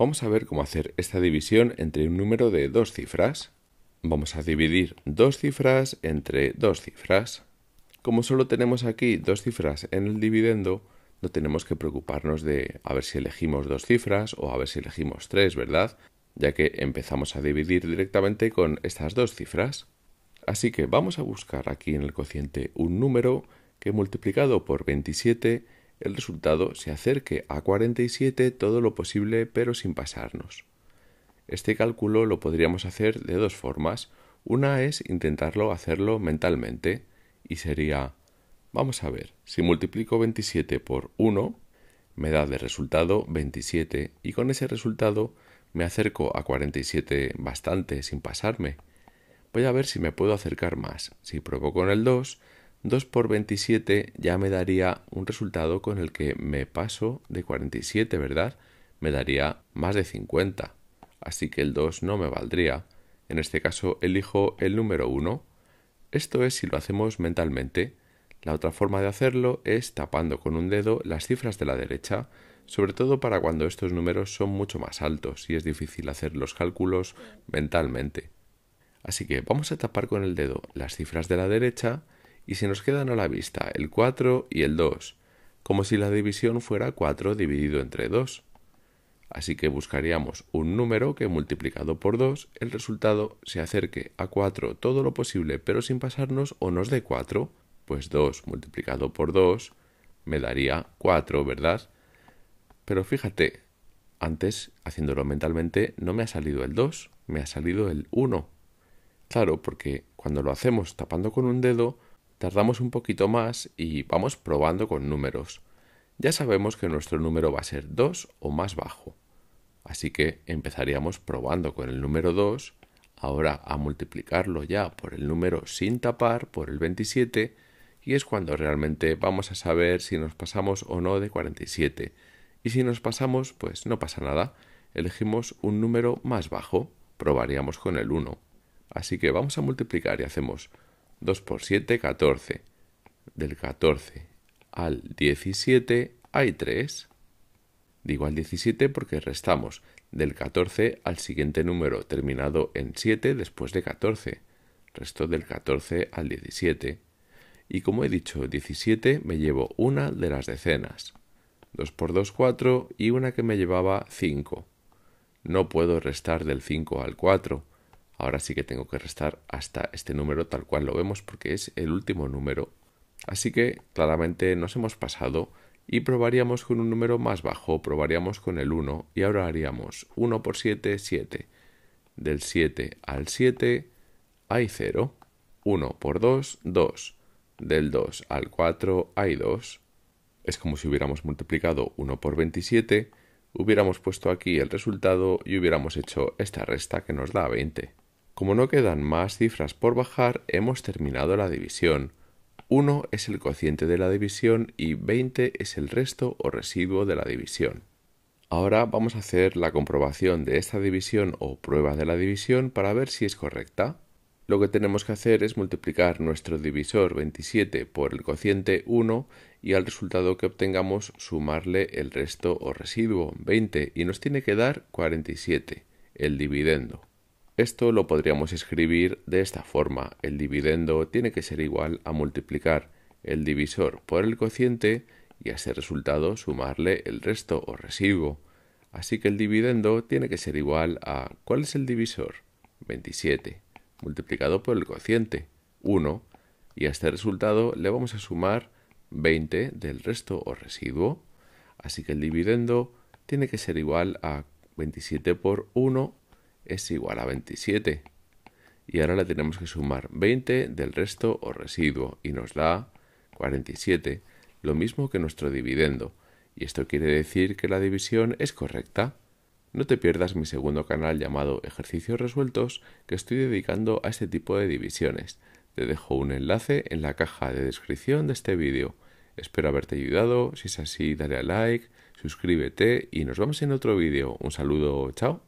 Vamos a ver cómo hacer esta división entre un número de dos cifras. Vamos a dividir dos cifras entre dos cifras. Como solo tenemos aquí dos cifras en el dividendo, no tenemos que preocuparnos de a ver si elegimos dos cifras o a ver si elegimos tres, ¿verdad? Ya que empezamos a dividir directamente con estas dos cifras. Así que vamos a buscar aquí en el cociente un número que multiplicado por 27 el resultado se acerque a 47 todo lo posible pero sin pasarnos. Este cálculo lo podríamos hacer de dos formas. Una es intentarlo hacerlo mentalmente y sería, vamos a ver, si multiplico 27 por 1, me da de resultado 27 y con ese resultado me acerco a 47 bastante sin pasarme. Voy a ver si me puedo acercar más. Si pruebo con el 2, 2 por 27 ya me daría un resultado con el que me paso de 47, ¿verdad? Me daría más de 50. Así que el 2 no me valdría. En este caso elijo el número 1. Esto es si lo hacemos mentalmente. La otra forma de hacerlo es tapando con un dedo las cifras de la derecha, sobre todo para cuando estos números son mucho más altos y es difícil hacer los cálculos mentalmente. Así que vamos a tapar con el dedo las cifras de la derecha y se nos quedan a la vista el 4 y el 2, como si la división fuera 4 dividido entre 2. Así que buscaríamos un número que multiplicado por 2 el resultado se acerque a 4 todo lo posible pero sin pasarnos o nos dé 4, pues 2 multiplicado por 2 me daría 4, ¿verdad? Pero fíjate, antes haciéndolo mentalmente no me ha salido el 2, me ha salido el 1. Claro, porque cuando lo hacemos tapando con un dedo, tardamos un poquito más y vamos probando con números. Ya sabemos que nuestro número va a ser 2 o más bajo. Así que empezaríamos probando con el número 2, ahora a multiplicarlo ya por el número sin tapar, por el 27, y es cuando realmente vamos a saber si nos pasamos o no de 47. Y si nos pasamos, pues no pasa nada, elegimos un número más bajo, probaríamos con el 1. Así que vamos a multiplicar y hacemos 2 por 7, 14. Del 14 al 17 hay 3. Digo al 17 porque restamos del 14 al siguiente número terminado en 7 después de 14. Resto del 14 al 17. Y como he dicho 17 me llevo una de las decenas. 2 por 2, 4 y una que me llevaba 5. No puedo restar del 5 al 4 Ahora sí que tengo que restar hasta este número tal cual lo vemos porque es el último número. Así que claramente nos hemos pasado y probaríamos con un número más bajo, probaríamos con el 1 y ahora haríamos 1 por 7, 7. Del 7 al 7 hay 0. 1 por 2, 2. Del 2 al 4 hay 2. Es como si hubiéramos multiplicado 1 por 27, hubiéramos puesto aquí el resultado y hubiéramos hecho esta resta que nos da 20. Como no quedan más cifras por bajar, hemos terminado la división. 1 es el cociente de la división y 20 es el resto o residuo de la división. Ahora vamos a hacer la comprobación de esta división o prueba de la división para ver si es correcta. Lo que tenemos que hacer es multiplicar nuestro divisor 27 por el cociente 1 y al resultado que obtengamos sumarle el resto o residuo 20 y nos tiene que dar 47, el dividendo. Esto lo podríamos escribir de esta forma. El dividendo tiene que ser igual a multiplicar el divisor por el cociente y a ese resultado sumarle el resto o residuo. Así que el dividendo tiene que ser igual a ¿cuál es el divisor? 27 multiplicado por el cociente 1 y a este resultado le vamos a sumar 20 del resto o residuo. Así que el dividendo tiene que ser igual a 27 por 1 es igual a 27. Y ahora la tenemos que sumar 20 del resto o residuo y nos da 47, lo mismo que nuestro dividendo. Y esto quiere decir que la división es correcta. No te pierdas mi segundo canal llamado Ejercicios Resueltos que estoy dedicando a este tipo de divisiones. Te dejo un enlace en la caja de descripción de este vídeo. Espero haberte ayudado, si es así dale a like, suscríbete y nos vemos en otro vídeo. Un saludo, chao.